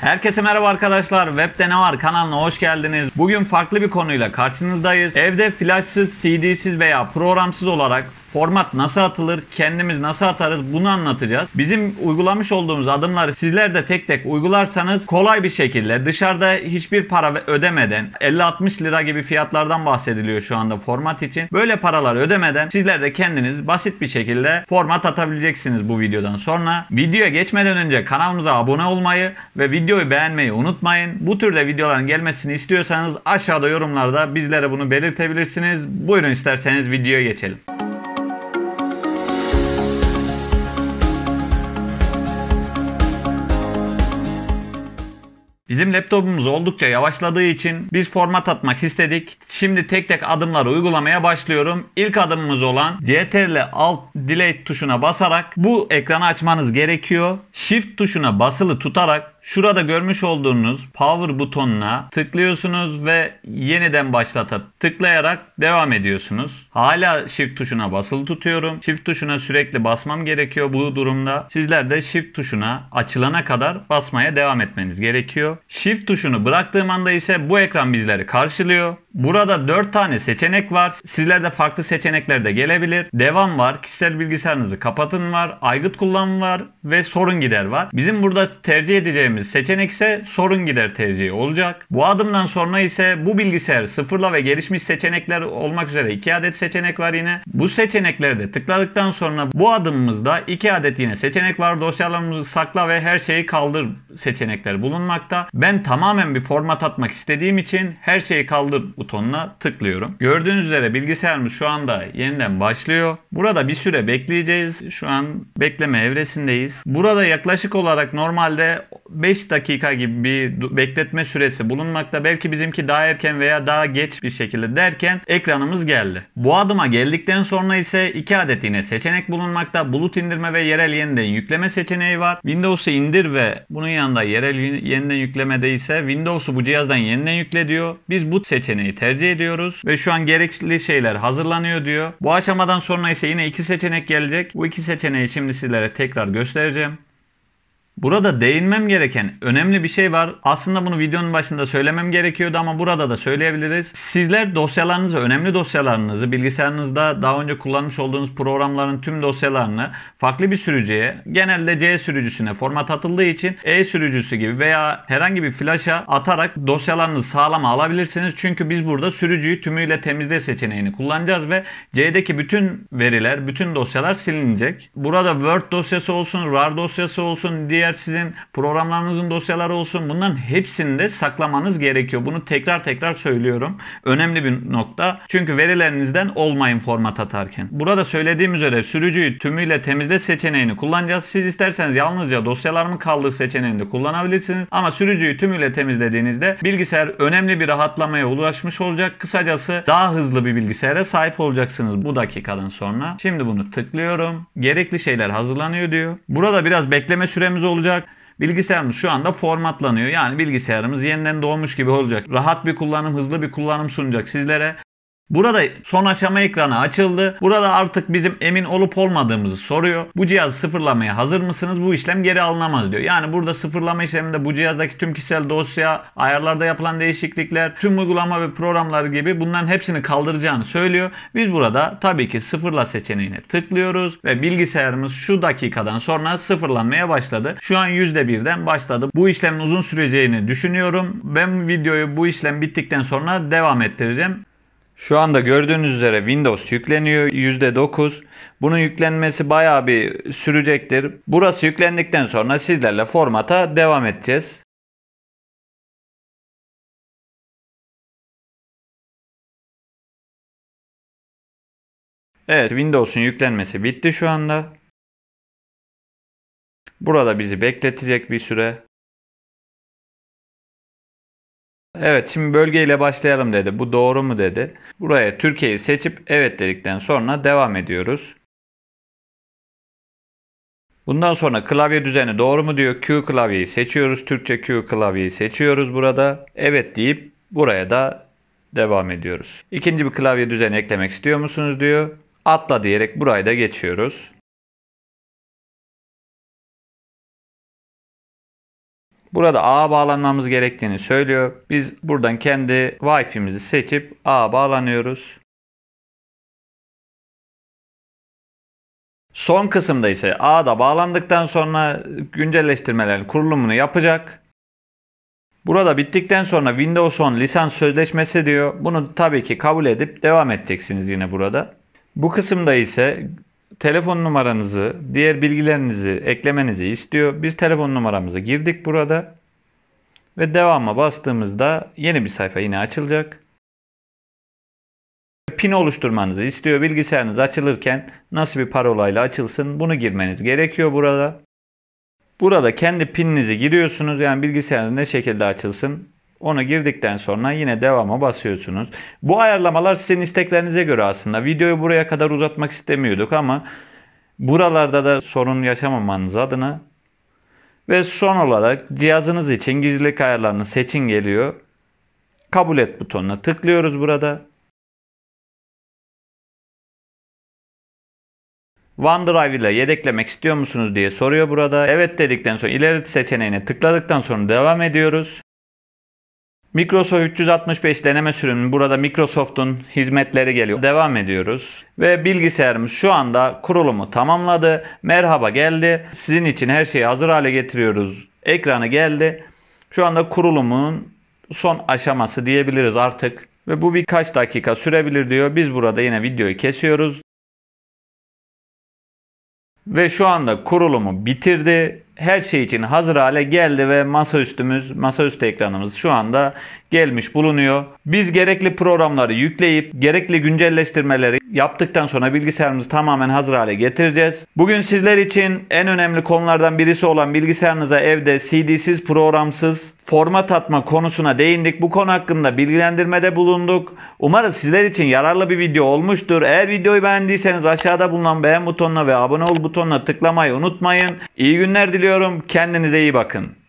Herkese merhaba arkadaşlar. Web'de ne var kanalına hoş geldiniz. Bugün farklı bir konuyla karşınızdayız. Evde flashsız, CD'siz veya programsız olarak Format nasıl atılır? Kendimiz nasıl atarız? Bunu anlatacağız. Bizim uygulamış olduğumuz adımları sizler de tek tek uygularsanız kolay bir şekilde dışarıda hiçbir para ödemeden 50-60 lira gibi fiyatlardan bahsediliyor şu anda format için. Böyle paralar ödemeden sizler de kendiniz basit bir şekilde format atabileceksiniz bu videodan sonra. Videoya geçmeden önce kanalımıza abone olmayı ve videoyu beğenmeyi unutmayın. Bu türde videoların gelmesini istiyorsanız aşağıda yorumlarda bizlere bunu belirtebilirsiniz. Buyurun isterseniz videoya geçelim. Bizim laptopumuz oldukça yavaşladığı için biz format atmak istedik. Şimdi tek tek adımları uygulamaya başlıyorum. İlk adımımız olan CTRL Alt Delete tuşuna basarak bu ekranı açmanız gerekiyor. Shift tuşuna basılı tutarak Şurada görmüş olduğunuz power butonuna tıklıyorsunuz ve yeniden başlata tıklayarak devam ediyorsunuz. Hala shift tuşuna basılı tutuyorum. Shift tuşuna sürekli basmam gerekiyor bu durumda. Sizler de shift tuşuna açılana kadar basmaya devam etmeniz gerekiyor. Shift tuşunu bıraktığım anda ise bu ekran bizleri karşılıyor. Burada 4 tane seçenek var. Sizlerde farklı seçenekler de gelebilir. Devam var, kişisel bilgisayarınızı kapatın var, aygıt kullanım var ve sorun gider var. Bizim burada tercih edeceğimiz seçenek ise sorun gider tercihi olacak. Bu adımdan sonra ise bu bilgisayar sıfırla ve gelişmiş seçenekler olmak üzere 2 adet seçenek var yine. Bu seçeneklerde tıkladıktan sonra bu adımımızda 2 adet yine seçenek var. Dosyalarımızı sakla ve her şeyi kaldır seçenekler bulunmakta. Ben tamamen bir format atmak istediğim için her şeyi kaldır butonuna tıklıyorum. Gördüğünüz üzere bilgisayarımız şu anda yeniden başlıyor. Burada bir süre bekleyeceğiz. Şu an bekleme evresindeyiz. Burada yaklaşık olarak normalde 5 dakika gibi bir bekletme süresi bulunmakta. Belki bizimki daha erken veya daha geç bir şekilde derken ekranımız geldi. Bu adıma geldikten sonra ise 2 adet yine seçenek bulunmakta. Bulut indirme ve yerel yeniden yükleme seçeneği var. Windows'u indir ve bunun yanında yerel yeniden yüklemede ise Windows'u bu cihazdan yeniden yükle diyor. Biz bu seçeneği tercih ediyoruz ve şu an gerekli şeyler hazırlanıyor diyor. Bu aşamadan sonra ise yine iki seçenek gelecek. Bu iki seçeneği şimdi sizlere tekrar göstereceğim. Burada değinmem gereken önemli bir şey var. Aslında bunu videonun başında söylemem gerekiyordu ama burada da söyleyebiliriz. Sizler dosyalarınızı, önemli dosyalarınızı, bilgisayarınızda daha önce kullanmış olduğunuz programların tüm dosyalarını farklı bir sürücüye, genelde C sürücüsüne format atıldığı için E sürücüsü gibi veya herhangi bir flash'a atarak dosyalarınızı sağlama alabilirsiniz. Çünkü biz burada sürücüyü tümüyle temizle seçeneğini kullanacağız ve C'deki bütün veriler, bütün dosyalar silinecek. Burada Word dosyası olsun, RAR dosyası olsun, diğer yer sizin, programlarınızın dosyaları olsun bunların hepsini de saklamanız gerekiyor. Bunu tekrar tekrar söylüyorum. Önemli bir nokta. Çünkü verilerinizden olmayın format atarken. Burada söylediğim üzere sürücüyü tümüyle temizle seçeneğini kullanacağız. Siz isterseniz yalnızca dosyalarımın kaldığı seçeneğini de kullanabilirsiniz. Ama sürücüyü tümüyle temizlediğinizde bilgisayar önemli bir rahatlamaya ulaşmış olacak. Kısacası daha hızlı bir bilgisayara sahip olacaksınız bu dakikadan sonra. Şimdi bunu tıklıyorum. Gerekli şeyler hazırlanıyor diyor. Burada biraz bekleme süremiz olur olacak. Bilgisayarımız şu anda formatlanıyor. Yani bilgisayarımız yeniden doğmuş gibi olacak. Rahat bir kullanım, hızlı bir kullanım sunacak sizlere. Burada son aşama ekranı açıldı. Burada artık bizim emin olup olmadığımızı soruyor. Bu cihazı sıfırlamaya hazır mısınız? Bu işlem geri alınamaz diyor. Yani burada sıfırlama işleminde bu cihazdaki tüm kişisel dosya, ayarlarda yapılan değişiklikler, tüm uygulama ve programlar gibi bunların hepsini kaldıracağını söylüyor. Biz burada tabii ki sıfırla seçeneğine tıklıyoruz ve bilgisayarımız şu dakikadan sonra sıfırlanmaya başladı. Şu an %1'den başladı. Bu işlemin uzun süreceğini düşünüyorum. Ben videoyu bu işlem bittikten sonra devam ettireceğim. Şu anda gördüğünüz üzere Windows yükleniyor %9. Bunun yüklenmesi bayağı bir sürecektir. Burası yüklendikten sonra sizlerle formata devam edeceğiz. Evet Windows'un yüklenmesi bitti şu anda. Burada bizi bekletecek bir süre. Evet şimdi bölgeyle başlayalım dedi. Bu doğru mu dedi. Buraya Türkiye'yi seçip evet dedikten sonra devam ediyoruz. Bundan sonra klavye düzeni doğru mu diyor. Q klavyeyi seçiyoruz. Türkçe Q klavyeyi seçiyoruz burada. Evet deyip buraya da devam ediyoruz. İkinci bir klavye düzeni eklemek istiyor musunuz diyor. Atla diyerek burayı da geçiyoruz. Burada A bağlanmamız gerektiğini söylüyor. Biz buradan kendi Wi-Fi'mizi seçip A bağlanıyoruz. Son kısımda ise A'da bağlandıktan sonra güncelleştirmelerin kurulumunu yapacak. Burada bittikten sonra Windows 10 lisans sözleşmesi diyor. Bunu tabii ki kabul edip devam edeceksiniz yine burada. Bu kısımda ise telefon numaranızı, diğer bilgilerinizi eklemenizi istiyor. Biz telefon numaramızı girdik burada ve devam'a bastığımızda yeni bir sayfa yine açılacak. Pin oluşturmanızı istiyor. Bilgisayarınız açılırken nasıl bir parolayla açılsın bunu girmeniz gerekiyor burada. Burada kendi pininizi giriyorsunuz. Yani bilgisayarınız ne şekilde açılsın onu girdikten sonra yine devama basıyorsunuz. Bu ayarlamalar sizin isteklerinize göre aslında. Videoyu buraya kadar uzatmak istemiyorduk ama buralarda da sorun yaşamamanız adına ve son olarak cihazınız için gizlilik ayarlarını seçin geliyor. Kabul et butonuna tıklıyoruz burada. OneDrive ile yedeklemek istiyor musunuz diye soruyor burada. Evet dedikten sonra ileri seçeneğine tıkladıktan sonra devam ediyoruz. Microsoft 365 deneme sürümü burada Microsoft'un hizmetleri geliyor. Devam ediyoruz. Ve bilgisayarımız şu anda kurulumu tamamladı. Merhaba geldi. Sizin için her şeyi hazır hale getiriyoruz. Ekranı geldi. Şu anda kurulumun son aşaması diyebiliriz artık. Ve bu birkaç dakika sürebilir diyor. Biz burada yine videoyu kesiyoruz. Ve şu anda kurulumu bitirdi her şey için hazır hale geldi ve masaüstümüz, masaüstü ekranımız şu anda gelmiş bulunuyor. Biz gerekli programları yükleyip gerekli güncelleştirmeleri yaptıktan sonra bilgisayarımızı tamamen hazır hale getireceğiz. Bugün sizler için en önemli konulardan birisi olan bilgisayarınıza evde CD'siz, programsız format atma konusuna değindik. Bu konu hakkında bilgilendirmede bulunduk. Umarız sizler için yararlı bir video olmuştur. Eğer videoyu beğendiyseniz aşağıda bulunan beğen butonuna ve abone ol butonuna tıklamayı unutmayın. İyi günler diliyorum diliyorum. Kendinize iyi bakın.